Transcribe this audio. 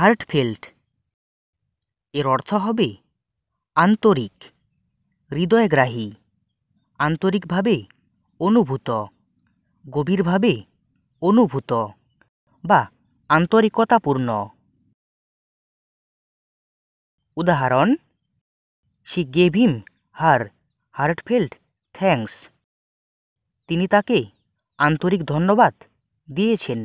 heartfelt এর অর্থ হবে আন্তরিক হৃদয়গ্রাহী আন্তরিকভাবে অনুভূত গভীরভাবে অনুভূত বা আন্তরিকতাপূর্ণ উদাহরণ she gave him her heartfelt thanks তিনি তাকে আন্তরিক ধন্যবাদ দিয়েছেন